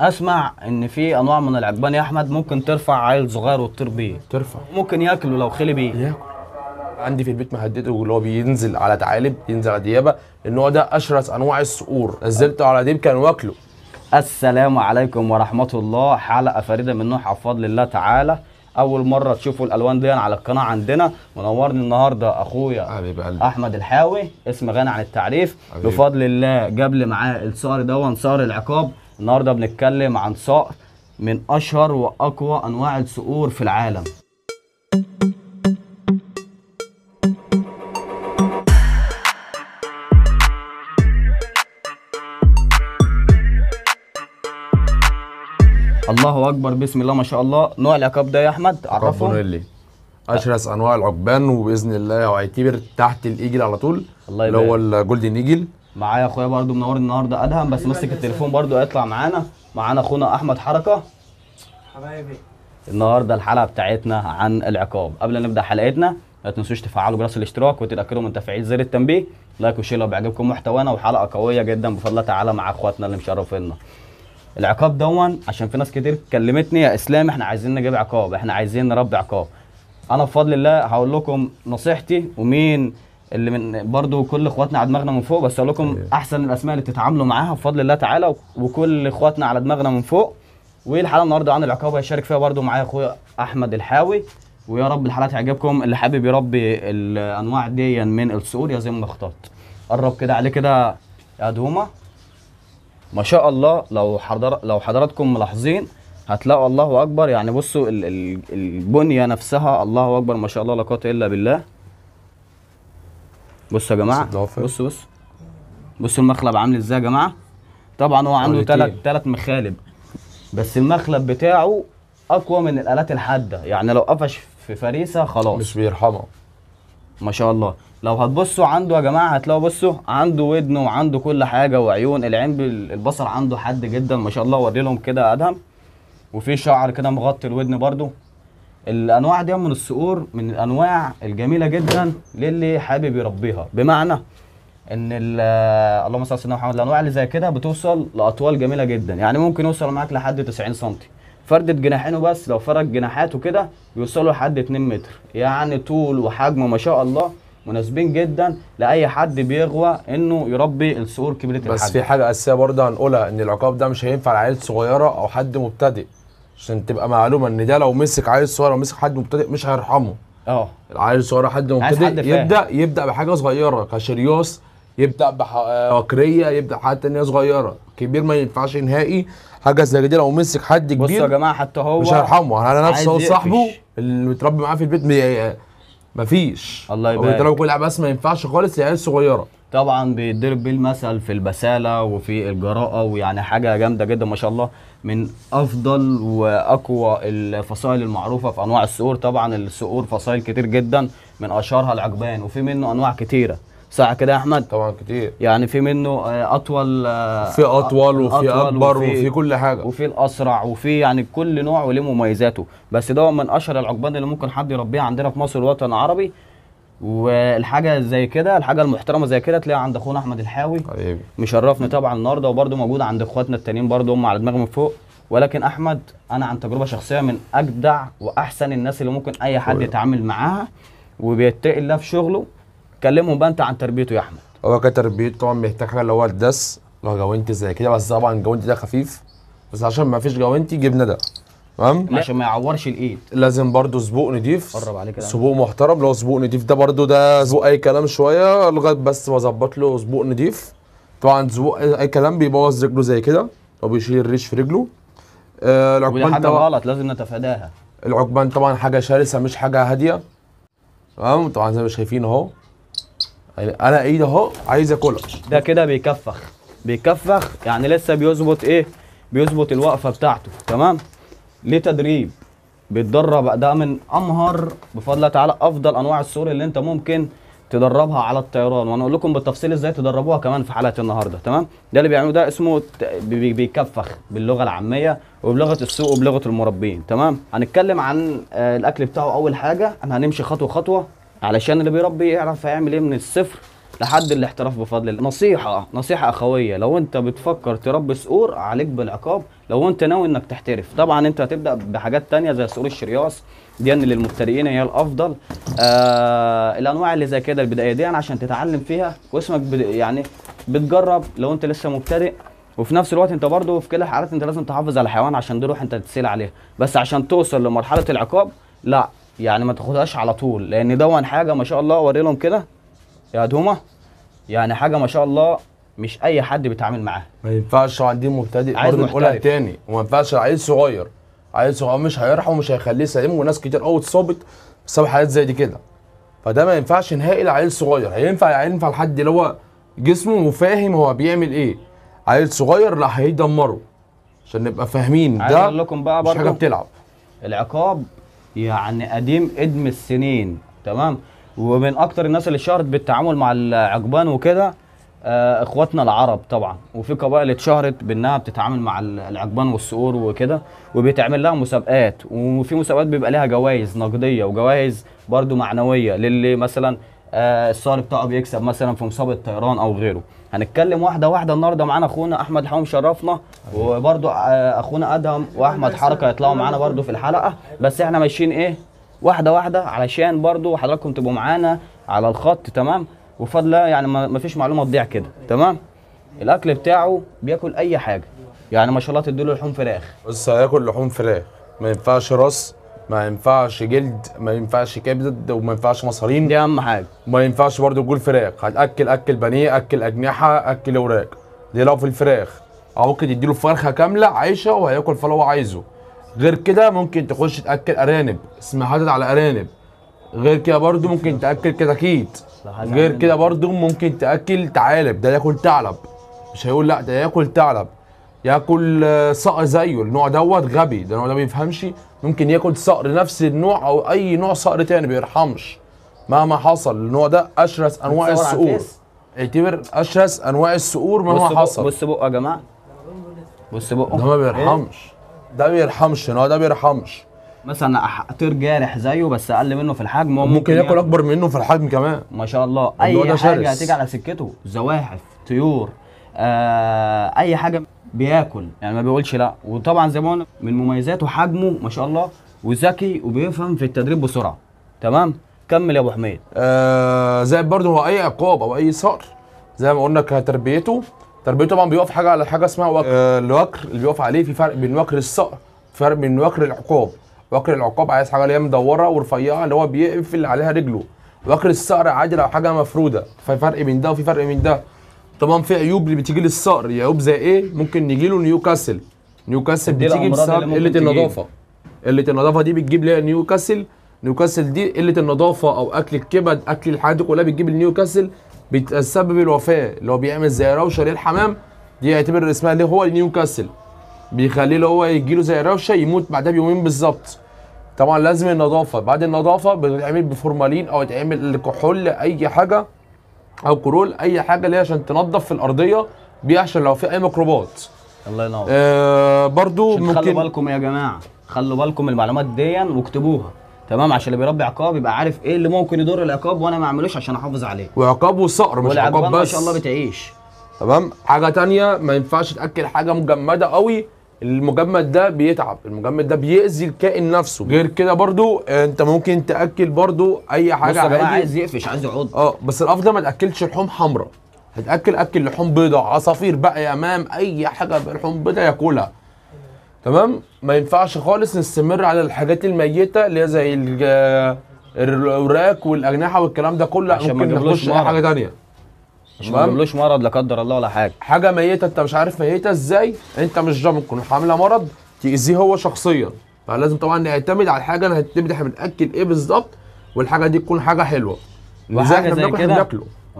اسمع ان في انواع من العجبان يا احمد ممكن ترفع عيل صغير وتطير بيه ترفع ممكن ياكله لو خلي بيه ياكل عندي في البيت مهدده اللي هو بينزل على تعالب ينزل على ديابه ان هو ده اشرس انواع الصقور نزلته على ديب كان واكله السلام عليكم ورحمه الله حلقه فريده من نوح بفضل الله تعالى اول مره تشوفوا الالوان دي على القناه عندنا منورني النهارده اخويا احمد الحاوي اسم غني عن التعريف بفضل الله جاب لي معاه الصقر دون صقر العقاب النهارده بنتكلم عن صقر من اشهر واقوى انواع الصقور في العالم الله اكبر بسم الله ما شاء الله نوع العقاب ده يا احمد عرفه ربنا اشرس انواع العقبان وباذن الله هيكبر تحت الايجل على طول الله اللي هو الجولدن ايجل معايا اخويا برضو منور النهارده ادهم بس ماسك التليفون برضو هيطلع معانا معانا اخونا احمد حركه حبايبي النهارده الحلقه بتاعتنا عن العقاب قبل ما نبدا حلقتنا ما تنسوش تفعلوا جرس الاشتراك وتتاكدوا من تفعيل زر التنبيه لايك وشير لو بيعجبكم محتوانا وحلقه قويه جدا بفضل الله تعالى مع اخواتنا اللي مشرفينا العقاب دون عشان في ناس كتير كلمتني يا اسلام احنا عايزين نجيب عقاب احنا عايزين نربي عقاب انا بفضل الله هقول لكم نصيحتي ومين اللي من برضو كل اخواتنا على دماغنا من فوق بس اقول لكم إيه. احسن الاسماء اللي تتعاملوا معاها بفضل الله تعالى وكل اخواتنا على دماغنا من فوق والحلقه النهارده عن العقاب هيشارك فيها برضو معايا اخويا احمد الحاوي ويا رب الحلقه تعجبكم اللي حابب يربي الانواع دي من الصقور زي اختار قرب كده عليه كده يا دومه ما شاء الله لو حضر لو حضراتكم ملاحظين هتلاقوا الله اكبر يعني بصوا البنيه نفسها الله اكبر ما شاء الله لا قوه الا بالله بصوا يا جماعه بصوا بصوا بصوا بص المخلب عامل ازاي يا جماعه طبعا هو عنده ثلاث ثلاث مخالب بس المخلب بتاعه اقوى من الالات الحاده يعني لو قفش في فريسه خلاص مش بيرحمه ما شاء الله لو هتبصوا عنده يا جماعه هتلاقوا بصوا عنده ودن وعنده كل حاجه وعيون العين البصر عنده حد جدا ما شاء الله وري لهم كده ادهم وفي شعر كده مغطي الودن برده الانواع دي من الصقور من الانواع الجميله جدا للي حابب يربيها بمعنى ان آه، اللهم صل على سيدنا محمد الانواع اللي زي كده بتوصل لاطوال جميله جدا يعني ممكن يوصل معاك لحد 90 سم فردة جناحينه بس لو فرد جناحاته كده يوصلوا لحد 2 متر يعني طول وحجم ما شاء الله مناسبين جدا لاي حد بيغوى انه يربي الصقور كبيره الحجم بس في حاجه اساسيه برضه هنقولها ان العقاب ده مش هينفع لعيال صغيره او حد مبتدئ عشان تبقى معلومه ان ده لو مسك عيل صغير ومسك مسك حد مبتدئ مش هيرحمه اه العيل الصغير حد مبتدئ يبدا يبدا بحاجه صغيره كشريوس يبدا بوكريه آه، يبدا بحاجه تانية صغيره كبير ما ينفعش نهائي حاجه زي كده لو مسك حد كبير بصوا يا جماعه حتى هو مش هيرحمه انا نفسه هو صاحبه اللي متربي معاه في البيت مفيش الله يبارك بيضربوا كل بس ما ينفعش خالص العيال الصغيره طبعا بيتضرب بيه المثل في البساله وفي الجراءه ويعني حاجه جامده جدا ما شاء الله من افضل واقوى الفصائل المعروفه في انواع الصقور طبعا الصقور فصائل كتير جدا من اشهرها العجبان وفي منه انواع كتيره صح كده يا احمد طبعا كتير يعني في منه آه، اطول آه، في اطول وفي اكبر وفي, وفي كل حاجه وفي الاسرع وفي يعني كل نوع وليه مميزاته بس ده من اشهر العقبان اللي ممكن حد يربيه عندنا في مصر الوطن العربي والحاجه زي كده الحاجه المحترمه زي كده تلاقيها عند اخونا احمد الحاوي حبيبي مشرفني طبعا النهارده وبرده موجود عند اخواتنا التانيين برده هم على دماغي من فوق ولكن احمد انا عن تجربه شخصيه من اجدع واحسن الناس اللي ممكن اي حد طيب. يتعامل معاها وبيتقي الله في شغله كلمهم بقى انت عن تربيته يا احمد هو كتربيته طبعا محتاج حاجه اللي هو الدس لو جوانتي زي كده بس طبعا جوانتي ده خفيف بس عشان ما فيش جوانتي جبنا ده تمام عشان ما يعورش الايد لازم برضو سبوق نضيف قرب عليك سبوق محترم لو سبوق نضيف ده برضو ده سبوق اي كلام شويه لغايه بس بظبط له سبوق نضيف طبعا سبوق اي كلام بيبوظ رجله زي كده وبيشيل الريش في رجله آه العقبان حاجه غلط لازم نتفاداها العقبان طبعا حاجه شرسه مش حاجه هاديه تمام طبعا زي ما شايفين اهو يعني انا ايدي اهو عايز اكلها ده كده بيكفخ بيكفخ يعني لسه بيظبط ايه بيظبط الوقفه بتاعته تمام ليه تدريب بيتدرب ده من امهر بفضل الله تعالى افضل انواع السور اللي انت ممكن تدربها على الطيران وانا اقول لكم بالتفصيل ازاي تدربوها كمان في حلقه النهارده تمام ده اللي بيعملوه ده اسمه بيكفخ باللغه العاميه وبلغه السوق وبلغه المربين تمام هنتكلم عن آه، الاكل بتاعه اول حاجه انا هنمشي خطوه خطوه علشان اللي بيربي يعرف هيعمل ايه من الصفر لحد الاحتراف بفضل الله نصيحه نصيحه اخويه لو انت بتفكر تربي صقور عليك بالعقاب لو انت ناوي انك تحترف طبعا انت هتبدا بحاجات تانية زي صقور الشرياس دي ان للمبتدئين هي الافضل آه الانواع اللي زي كده البدايه دي عشان تتعلم فيها واسمك بد... يعني بتجرب لو انت لسه مبتدئ وفي نفس الوقت انت برضه في كلا الحالات انت لازم تحافظ على الحيوان عشان دي روح انت تسيل عليها بس عشان توصل لمرحله العقاب لا يعني ما تاخدهاش على طول لان دون حاجه ما شاء الله اوري لهم كده يا دوما يعني حاجه ما شاء الله مش اي حد بيتعامل معاها ما ينفعش عندي مبتدئ عايز نقولها تاني وما ينفعش عيل صغير عيل صغير مش هيرحم ومش هيخليه سليم وناس كتير قوي اتصابت بسبب حاجات زي دي كده فده ما ينفعش نهائي لعيل صغير هينفع ينفع لحد اللي هو جسمه وفاهم هو بيعمل ايه عيل صغير لا هيدمره عشان نبقى فاهمين ده عايز لكم بقى برضه مش حاجه بتلعب العقاب يعني قديم ادم السنين تمام ومن اكتر الناس اللي اتشهرت بالتعامل مع العجبان وكده آه اخواتنا العرب طبعا وفي قبائل اتشهرت بانها بتتعامل مع العجبان والصقور وكده وبيتعمل لها مسابقات وفي مسابقات بيبقى لها جوائز نقديه وجوائز برده معنويه للي مثلا آه الصقر بتاعه بيكسب مثلا في مسابقه طيران او غيره هنتكلم واحده واحده النهارده معانا اخونا احمد حوم شرفنا وبرده آه اخونا ادهم واحمد حركه هيطلعوا معانا برده في الحلقه بس احنا ماشيين ايه واحده واحده علشان برضو حضراتكم تبقوا معانا على الخط تمام وفضل يعني ما فيش معلومه تضيع كده تمام الاكل بتاعه بياكل اي حاجه يعني ما شاء الله تديله لحوم فراخ بص هياكل لحوم فراخ ما ينفعش راس ما ينفعش جلد ما ينفعش كبد وما ينفعش مصارين دي اهم حاجه وما ينفعش برضو جول فراخ هتاكل اكل بانيه اكل اجنحه اكل اوراق دي لو في الفراخ او ممكن يديله فرخه كامله عايشه وهياكل فلو هو عايزه غير كده ممكن تخش تاكل ارانب اسمها حاطط على ارانب غير كده برضو ممكن تاكل كتاكيت غير كده برضو ممكن تاكل ثعالب ده ياكل ثعلب مش هيقول لا ده ياكل ثعلب ياكل آه، صقر زيه النوع دوت غبي ده النوع ده ما بيفهمش ممكن ياكل صقر نفس النوع او اي نوع صقر تاني بيرحمش مهما حصل النوع ده اشرس انواع الصقور اعتبر اشرس انواع الصقور مهما حصل بص بقه يا جماعه بص بقه ده ما بيرحمش إيه؟ ده بيرحمش ان هو ده بيرحمش مثلا طير جارح زيه بس اقل منه في الحجم هو ممكن, ممكن ياكل اكبر منه في الحجم كمان ما شاء الله اي حاجه هتيجي على سكته زواحف طيور آه اي حاجه بياكل يعني ما بيقولش لا وطبعا زي ما قلنا من مميزاته حجمه ما شاء الله وذكي وبيفهم في التدريب بسرعه تمام كمل يا ابو حميد آه زي برضه هو اي عقاب او اي صقر زي ما قلنا كتربيته تربيته طبعا بيقف حاجه على حاجه اسمها وكر آه، الوكر اللي بيقف عليه في فرق بين وكر الصقر فرق بين وكر العقاب وكر العقاب عايز حاجه اللي هي مدوره ورفيعه اللي هو بيقفل عليها رجله وكر الصقر عاجل او حاجه مفروده في فرق بين ده وفي فرق بين ده طبعا في عيوب اللي بتيجي للصقر عيوب زي ايه ممكن نيجي له نيوكاسل نيوكاسل بتيجي بسبب قله النظافه قله النظافه دي بتجيب ليها نيوكاسل نيوكاسل دي قله النظافه او اكل الكبد اكل الحاجات دي كلها بتجيب النيوكاسل بيتسبب الوفاه اللي هو بيعمل زي روشه للحمام دي يعتبر اسمها اللي هو نيوكاسل بيخليه اللي هو يجيله زي روشه يموت بعدها بيومين بالظبط طبعا لازم النظافه بعد النظافه بتتعمل بفورمالين او تعمل كحول اي حاجه او كرول اي حاجه اللي هي عشان تنظف في الارضيه دي عشان لو في اي ميكروبات الله ينور آه برضو ممكن خلوا بالكم يا جماعه خلوا بالكم المعلومات دي واكتبوها تمام عشان اللي بيربي عقاب يبقى عارف ايه اللي ممكن يضر العقاب وانا ما اعملوش عشان احافظ عليه وعقابه صقر مش عقاب بس ما شاء الله بتعيش تمام حاجه تانية ما ينفعش تاكل حاجه مجمده قوي المجمد ده بيتعب المجمد ده بيأذي الكائن نفسه غير كده برضو انت ممكن تاكل برضو اي حاجه عادي عايز يقفش عايز يقعد اه بس الافضل ما تاكلش لحوم حمراء هتاكل اكل لحوم بيضاء عصافير بقى يا امام اي حاجه لحوم بيضاء ياكلها تمام ما ينفعش خالص نستمر على الحاجات الميته اللي هي زي الاوراق والاجنحه والكلام ده كله عشان ممكن نخش اي حاجه ثانيه عشان ما يجيبلوش مرض لا قدر الله ولا حاجه حاجه ميته انت مش عارف ميته ازاي انت مش ممكن عاملها مرض تاذيه هو شخصيا فلازم طبعا نعتمد على الحاجه اللي هتبدا احنا بناكل ايه بالظبط والحاجه دي تكون حاجه حلوه وحاجه زي كده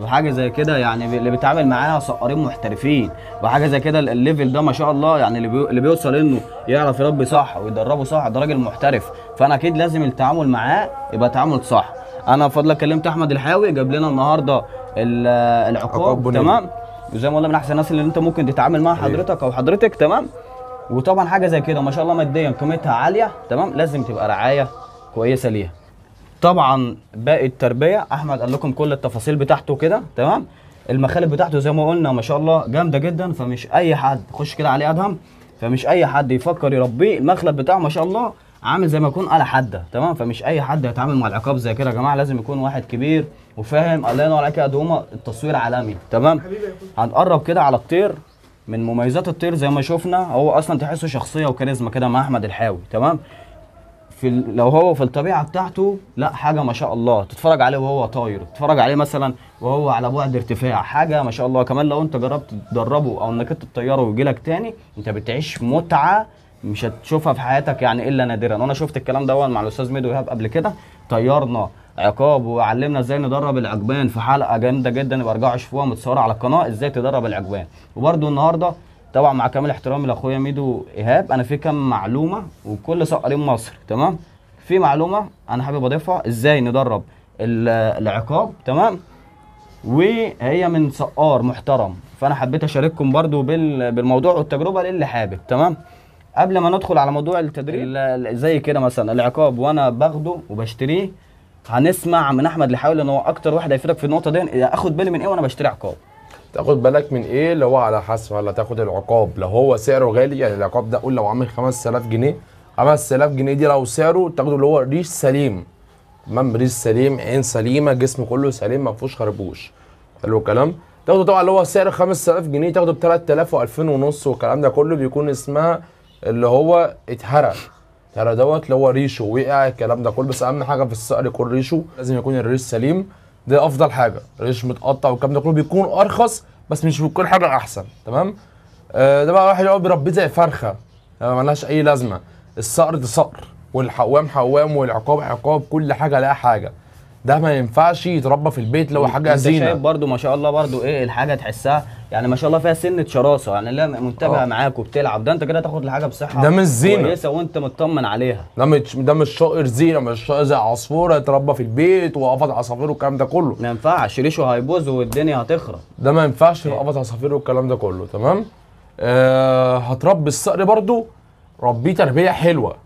وحاجه زي كده يعني اللي بيتعامل معاها سقارين محترفين وحاجه زي كده الليفل ده ما شاء الله يعني اللي بيوصل انه يعرف يربي صح ويدربه صح ده راجل محترف فانا اكيد لازم التعامل معاه يبقى تعامل صح انا بفضلك كلمت احمد الحاوي جاب لنا النهارده العقاب تمام وزي ما قلنا من احسن الناس اللي انت ممكن تتعامل مع حضرتك او حضرتك تمام وطبعا حاجه زي كده ما شاء الله ماديا قيمتها عاليه تمام لازم تبقى رعايه كويسه ليها طبعا باقي التربيه احمد قال لكم كل التفاصيل بتاعته كده تمام المخالب بتاعته زي ما قلنا ما شاء الله جامده جدا فمش اي حد خش كده عليه ادهم فمش اي حد يفكر يربيه المخلب بتاعه ما شاء الله عامل زي ما يكون على حده تمام فمش اي حد هيتعامل مع العقاب زي كده يا جماعه لازم يكون واحد كبير وفاهم الله ينور عليك يا دوما التصوير عالمي تمام هنقرب كده على الطير من مميزات الطير زي ما شفنا هو اصلا تحسه شخصيه وكاريزما كده مع احمد الحاوي تمام في لو هو في الطبيعه بتاعته لا حاجه ما شاء الله تتفرج عليه وهو طاير تتفرج عليه مثلا وهو على بعد ارتفاع حاجه ما شاء الله كمان لو انت جربت تدربه او انك انت تطيره ويجي لك تاني انت بتعيش متعه مش هتشوفها في حياتك يعني الا نادرا وانا شفت الكلام ده مع الاستاذ ميدو ايهاب قبل كده طيرنا عقاب وعلمنا ازاي ندرب العجبان في حلقه جامده جدا يبقى ارجعوا شوفوها متصوره على القناه ازاي تدرب العجبان وبرده النهارده طبعا مع كامل احترامي لاخويا ميدو ايهاب انا في كام معلومه وكل سقرين مصر تمام في معلومه انا حابب اضيفها ازاي ندرب العقاب تمام وهي من سقار محترم فانا حبيت اشارككم برضو بالموضوع والتجربه للي حابب تمام قبل ما ندخل على موضوع التدريب زي كده مثلا العقاب وانا باخده وبشتريه هنسمع من احمد اللي حاول ان هو اكتر واحد هيفيدك في النقطه دي اخد بالي من ايه وانا بشتري عقاب تاخد بالك من ايه اللي هو على حسب ولا تاخد العقاب لو هو سعره غالي يعني العقاب ده قول لو عامل 5000 جنيه 5000 جنيه دي لو سعره تاخده اللي هو ريش سليم تمام ريش سليم عين سليمه جسم كله سليم ما فيهوش خربوش حلو الكلام تاخده طبعا اللي هو سعر 5000 جنيه تاخده ب 3000 و2000 ونص والكلام ده كله بيكون اسمها اللي هو اتهرى اتهرى دوت اللي هو ريشه وقع الكلام ده كله بس اهم حاجه في الصقر يكون ريشه لازم يكون الريش سليم دي افضل حاجه ريش متقطع والكلام ده كله بيكون ارخص بس مش بيكون حاجه احسن تمام آه ده بقى واحد يقعد بيربيه زي فرخه آه ملهاش اي لازمه الصقر ده صقر والحوام حوام والعقاب عقاب كل حاجه لها حاجه ده ما ينفعش يتربى في البيت لو حاجه زينه انت شايف برده ما شاء الله برده ايه الحاجه تحسها يعني ما شاء الله فيها سنه شراسه يعني اللي منتبهه آه. معاك وبتلعب ده انت كده تاخد الحاجه بصحه ده مش زينه كويسه وانت مطمن عليها ده مش ده مش شقر زينه مش شقر زي عصفوره يتربى في البيت وقفط عصافير والكلام ده كله ما ينفعش ريشه هيبوظ والدنيا هتخرب ده ما ينفعش قفط عصافير والكلام ده كله تمام آه هتربي الصقر برده ربيه تربيه حلوه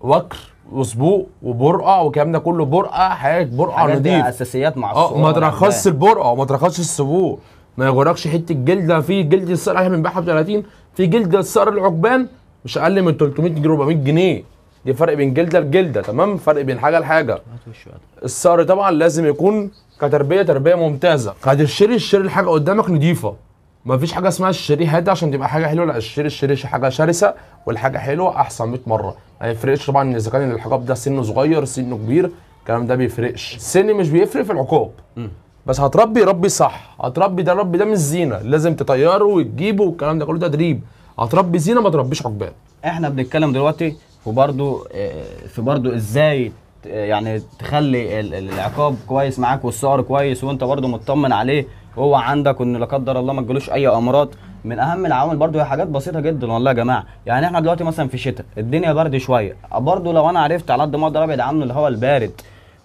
وكر وسبوق وبرقع والكلام ده كله برقع حاجات برقع نضيف اساسيات مع اه ما ترخصش البرقع وما ترخصش السبوق ما يغرقش حته جلده في جلد الصقر احنا بنبيعها ب 30 في جلد الصقر العقبان مش اقل من 300 جنيه 400 جنيه دي فرق بين جلده لجلده تمام فرق بين حاجه لحاجه الصقر طبعا لازم يكون كتربيه تربيه ممتازه هتشتري الشير الحاجه قدامك نضيفه ما فيش حاجه اسمها الشريه هادي عشان تبقى حاجه حلوه لا الشري الشري حاجه شرسه والحاجه حلوه احسن 100 مره ما يفرقش طبعا اذا كان العقاب ده سنه صغير سنه كبير الكلام ده بيفرقش السن مش بيفرق في العقاب بس هتربي ربي صح هتربي ده ربي ده مش زينه لازم تطيره وتجيبه والكلام ده كله تدريب هتربي زينه ما تربيش عقبال احنا بنتكلم دلوقتي وبرضو آه، في برضو ازاي آه، يعني تخلي العقاب كويس معاك والسعر كويس وانت برضو مطمن عليه اوعى عندك وان لا قدر الله ما تجيلوش اي امراض من اهم العوامل برضو هي حاجات بسيطه جدا والله يا جماعه يعني احنا دلوقتي مثلا في شتاء الدنيا برد شويه برضو لو انا عرفت على قد ما اقدر ابعد عنه الهواء البارد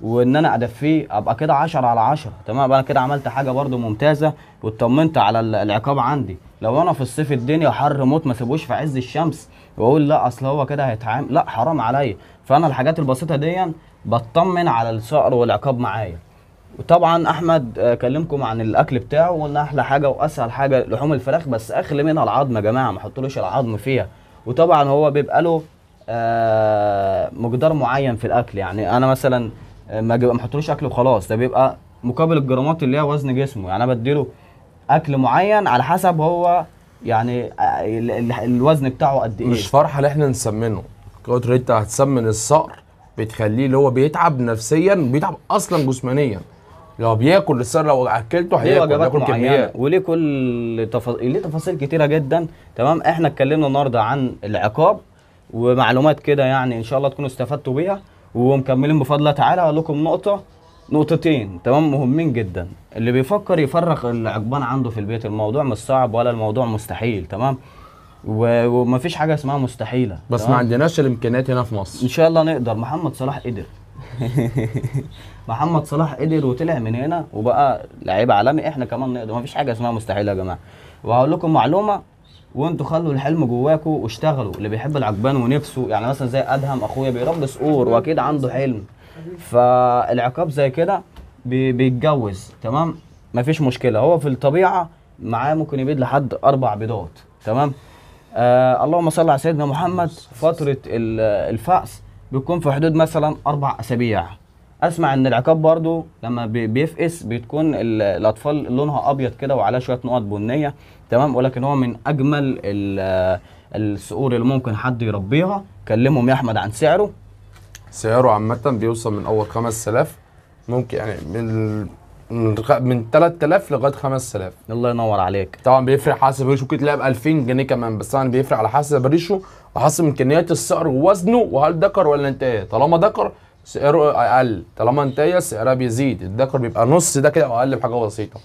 وان انا ادفيه ابقى كده 10 على 10 تمام ابقى انا كده عملت حاجه برضو ممتازه واطمنت على العقاب عندي لو انا في الصيف الدنيا حر موت ما سيبوش في عز الشمس واقول لا اصل هو كده هيتعامل لا حرام عليا فانا الحاجات البسيطه دي بطمن على الصقر والعقاب معايا وطبعا احمد آه، كلمكم عن الاكل بتاعه وقلنا احلى حاجه واسهل حاجه لحوم الفراخ بس اخلي منها العظم يا جماعه ما حطلوش العظم فيها وطبعا هو بيبقى له آه، مقدار معين في الاكل يعني انا مثلا آه، ما حطلوش اكل وخلاص ده بيبقى مقابل الجرامات اللي هي وزن جسمه يعني انا بديله اكل معين على حسب هو يعني الوزن بتاعه قد ايه مش فرحه ان احنا نسمنه كتر انت هتسمن الصقر بتخليه اللي هو بيتعب نفسيا بيتعب اصلا جسمانيا لو بياكل السر لو اكلته هياكل بياكل كميات وليه كل تف... ليه تفاصيل كتيره جدا تمام احنا اتكلمنا النهارده عن العقاب ومعلومات كده يعني ان شاء الله تكونوا استفدتوا بيها ومكملين بفضل الله تعالى هقول لكم نقطه نقطتين تمام مهمين جدا اللي بيفكر يفرغ العقبان عنده في البيت الموضوع مش صعب ولا الموضوع مستحيل تمام ومفيش حاجه اسمها مستحيله بس ما عندناش الامكانيات هنا في مصر ان شاء الله نقدر محمد صلاح قدر محمد صلاح قدر وطلع من هنا وبقى لعيب عالمي احنا كمان نقدر مفيش حاجه اسمها مستحيل يا جماعه وهقول لكم معلومه وانتوا خلوا الحلم جواكوا واشتغلوا اللي بيحب العجبان ونفسه يعني مثلا زي ادهم اخويا بيربي صقور واكيد عنده حلم فالعقاب زي كده بيتجوز تمام مفيش مشكله هو في الطبيعه معاه ممكن يبيد لحد اربع بيضات تمام آه اللهم صل على سيدنا محمد فتره الفأس بتكون في حدود مثلا اربع اسابيع اسمع ان العقاب برضو لما بيفقس بتكون الاطفال لونها ابيض كده وعلى شويه نقط بنيه تمام ولكن هو من اجمل الصقور اللي ممكن حد يربيها كلمهم يا احمد عن سعره سعره عامه بيوصل من اول 5000 ممكن يعني من من 3000 لغايه 5000 الله ينور عليك طبعا بيفرق حسب الريشو ممكن تلاقيها ب 2000 جنيه كمان بس طبعا بيفرق على حسب الريشو وحسب امكانيات السعر ووزنه وهل دكر ولا انتهى طالما دكر سعره اقل طالما انتهى سعرها بيزيد الدكر بيبقى نص ده كده او اقل بحاجه بسيطه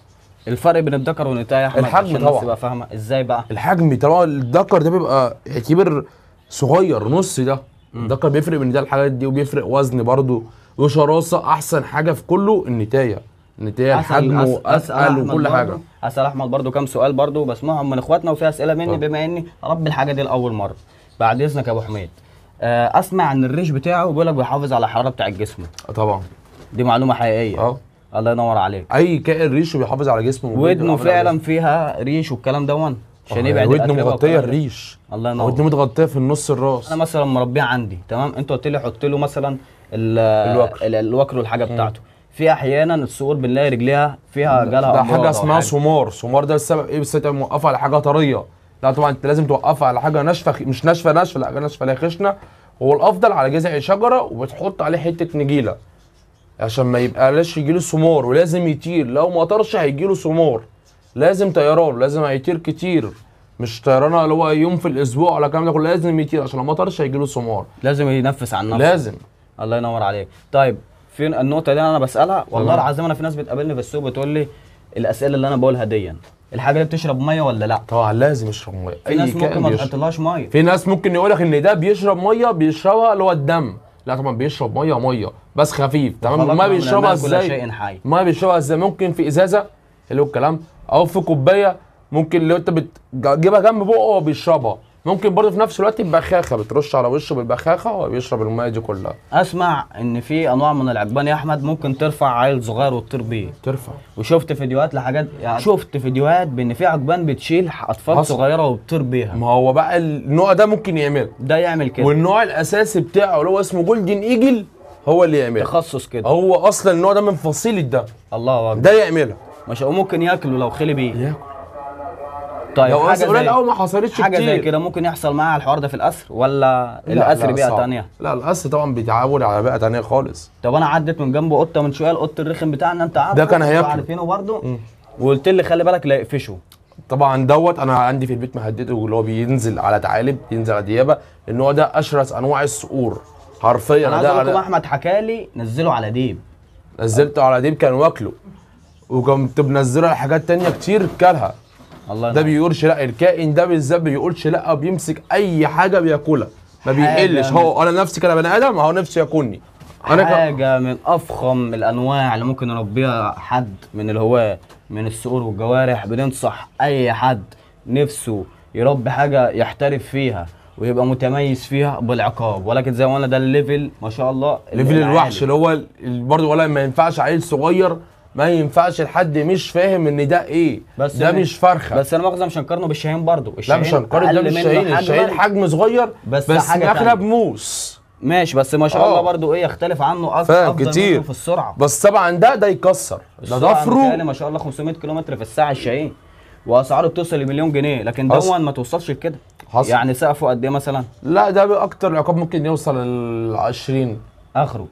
الفرق بين الدكر والانتهى يا احمد الحجم طبعا تبقى فاهمه ازاي بقى الحجم طبعا الدكر ده بيبقى كبير صغير نص ده الدكر بيفرق من ده الحاجات دي وبيفرق وزن برضه وشراسه احسن حاجه في كله النتايه النتايه حجمه اسال وكل حاجه اسال احمد برضو كام سؤال برضو بسمعهم من اخواتنا وفي اسئله مني بما اني رب الحاجه دي لاول مره بعد اذنك يا ابو حميد آه، اسمع ان الريش بتاعه بيقول لك بيحافظ على الحراره بتاع الجسم آه، طبعا دي معلومه حقيقيه اه الله ينور عليك اي كائن ريشه بيحافظ على جسمه ودنه فعلا فيها ريش والكلام دون عشان آه، يبعد ودنه مغطيه الريش الله ينور ودنه متغطيه في النص الراس انا مثلا مربيه عندي تمام انت قلت لي حط له مثلا الوكر الوكر والحاجه بتاعته في احيانا الصقور بنلاقي رجليها فيها جالها ده حاجه اسمها سمار سمار ده السبب ايه بس موقفه على حاجه طريه لا طبعا انت لازم توقفها على حاجه ناشفه مش ناشفه ناشفه لا حاجه ناشفه لا خشنه هو الافضل على جذع شجره وبتحط عليه حته نجيله عشان ما يبقاش يجيله سمار ولازم يطير لو ما طرش هيجيله سمار لازم طيران لازم هيطير كتير مش طيران اللي هو يوم في الاسبوع ولا الكلام ده كله لازم يطير عشان لو ما طرش هيجيله سمار لازم ينفس عن نفسه لازم الله ينور عليك طيب فين النقطه دي انا بسالها والله العظيم انا في ناس بتقابلني في السوق بتقول لي الاسئله اللي انا بقولها دي الحاجه دي بتشرب ميه ولا لا طبعا لازم يشرب ميه في ناس ممكن ما تحطلهاش ميه في ناس ممكن يقول لك ان ده بيشرب ميه بيشربها اللي هو الدم لا طبعا بيشرب ميه ميه بس خفيف تمام ما بيشربها ازاي ما بيشربها ازاي ممكن في ازازه اللي هو الكلام او في كوبايه ممكن لو انت بتجيبها جنب بقه وهو بيشربها ممكن برضه في نفس الوقت ببخاخه بترش على وشه بالبخاخه وبيشرب الميه دي كلها اسمع ان في انواع من العجبان يا احمد ممكن ترفع عيل صغير وتطير بيه ترفع وشفت فيديوهات لحاجات يعني شفت فيديوهات بان في عجبان بتشيل اطفال حصل. صغيره وبتطير بيها ما هو بقى النوع ده ممكن يعمله ده يعمل كده والنوع الاساسي بتاعه اللي هو اسمه جولدن ايجل هو اللي يعمله تخصص كده هو اصلا النوع ده من فصيله ده الله اكبر ده يعمله مش ممكن ياكله لو خلي بيه ياكل طيب لو حاجه قليل ما حصلتش حاجه كتير. زي كده ممكن يحصل معاها الحوار ده في القصر ولا القصر بيئه ثانيه تانية لا القصر طبعا بيتعامل على بيئه تانية خالص طب انا عدت من جنبه قطه من شويه القط الرخم بتاعنا انت عارفه ده كان هياكله عارفينه برضه وقلت لي خلي بالك لا يقفشه طبعا دوت انا عندي في البيت مهدده اللي هو بينزل على تعالب ينزل على ديابه النوع ده اشرس انواع الصقور حرفيا انا ده على... احمد حكى لي نزله على ديب نزلته على ديب كان واكله وكنت بنزله على حاجات تانية كتير كلها الله ده بيقولش لا الكائن ده بالذات بيقولش لا بيمسك اي حاجه بياكلها ما بيقلش هو انا نفسي كده بني ادم هو نفسه ياكلني حاجة من أفخم الأنواع اللي ممكن يربيها حد من الهواة من الصقور والجوارح بننصح أي حد نفسه يربي حاجة يحترف فيها ويبقى متميز فيها بالعقاب ولكن زي ما قلنا ده الليفل ما شاء الله الليفل الوحش اللي هو برضه ولا ما ينفعش عيل صغير ما ينفعش لحد مش فاهم ان ده ايه بس ده مش فرخه بس انا مؤاخذه مش هنقارنه بالشاهين برضه الشاهين لا مش هنقارن ده بالشاهين الشاهين حجم صغير بس, بس حاجه اغلب موس ماشي بس ما شاء الله آه. برضو ايه يختلف عنه افضل كتير في السرعه بس طبعا ده ده يكسر ده ضفره ما شاء الله 500 كيلو في الساعه الشاهين واسعاره بتوصل لمليون جنيه لكن دون ما توصلش لكده حصل يعني سقفه قد ايه مثلا؟ لا ده اكتر عقاب ممكن يوصل ل 20 اخره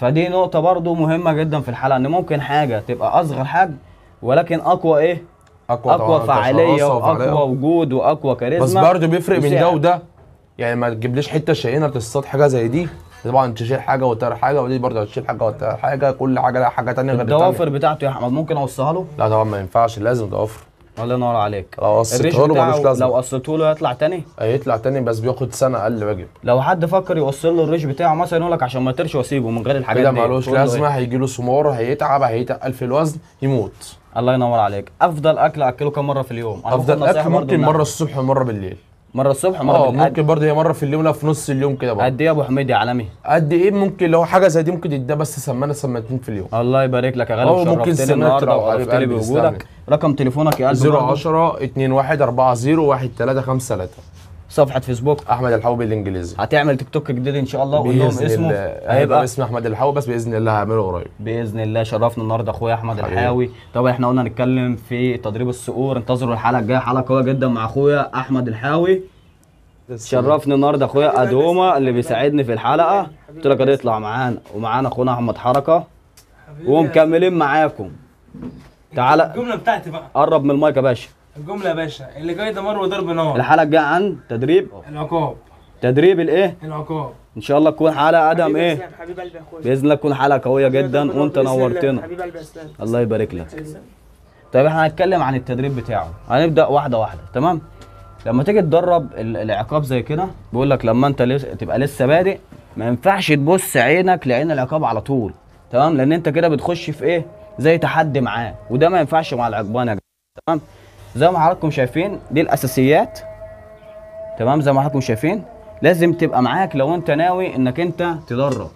فدي نقطه برضو مهمه جدا في الحلقه ان ممكن حاجه تبقى اصغر حجم ولكن اقوى ايه اقوى, أقوى فعاليه واقوى وجود واقوى كاريزما بس برضو بيفرق من ده وده يعني ما تجيبليش حته شينه تصطاد حاجه زي دي طبعا تشيل حاجه وتر حاجه ودي برضه هتشيل حاجه وتر حاجه كل حاجه لها حاجه ثانيه غير الدوافر بتاعته يا احمد ممكن اوصلها له؟ لا طبعا ما ينفعش لازم دوافر الله ينور عليك لو قصيته له ملوش لازمه لو قصيته له هيطلع تاني هيطلع تاني بس بياخد سنه اقل واجب لو حد فكر يوصل له الريش بتاعه مثلا يقول لك عشان ما ترش واسيبه من غير الحاجات إيه دي كده ملوش لازمه إيه؟ هيجي له سمار هيتعب هيتقل في الوزن يموت الله ينور عليك افضل اكل اكله كم مره في اليوم افضل اكل ممكن مره الصبح ومره بالليل مره الصبح مره آه، بالليل ممكن برضه هي مره في اليوم لا في نص اليوم كده برضه قد ايه يا ابو حميد يا عالمي قد ايه ممكن لو حاجه زي دي ممكن يديها بس سمانه سمانتين في اليوم الله يبارك لك يا غالي ممكن سمانه تروح بوجودك رقم تليفونك يا قلبي 010 21 40 1353 صفحه فيسبوك احمد الحوبي الانجليزي هتعمل تيك توك جديد ان شاء الله وقول لهم اسمه هيبقى اسم احمد الحوبي بس باذن الله هعمله قريب باذن الله شرفنا النهارده اخويا احمد الحاوي طبعا احنا قلنا نتكلم في تدريب الصقور انتظروا الحلقه الجايه حلقه قويه جدا مع اخويا احمد الحاوي شرفني النهارده اخويا ادوما اللي بيساعدني في الحلقه قلت لك هيطلع معانا ومعانا اخونا احمد حركه ومكملين معاكم تعالى الجمله بتاعتي بقى قرب من المايك يا باشا الجمله يا باشا اللي جاي دمار وضرب نار الحلقه الجايه عن تدريب العقاب تدريب الايه العقاب ان شاء الله تكون حلقه ادم ايه حبيب قلبي يا اخويا باذن الله تكون حلقه قويه جدا وانت نورتنا حبيب قلبي الله يبارك لك طيب احنا هنتكلم عن التدريب بتاعه هنبدا واحده واحده تمام لما تيجي تدرب العقاب زي كده بيقول لك لما انت لس... تبقى لسه بادئ ما ينفعش تبص عينك لعين العقاب على طول تمام لان انت كده بتخش في ايه زي تحدي معاه وده ما ينفعش مع العقبان يا جماعه تمام زي ما حضراتكم شايفين دي الاساسيات تمام زي ما حضراتكم شايفين لازم تبقى معاك لو انت ناوي انك انت تدرب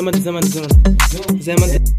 zaman zaman zaman zaman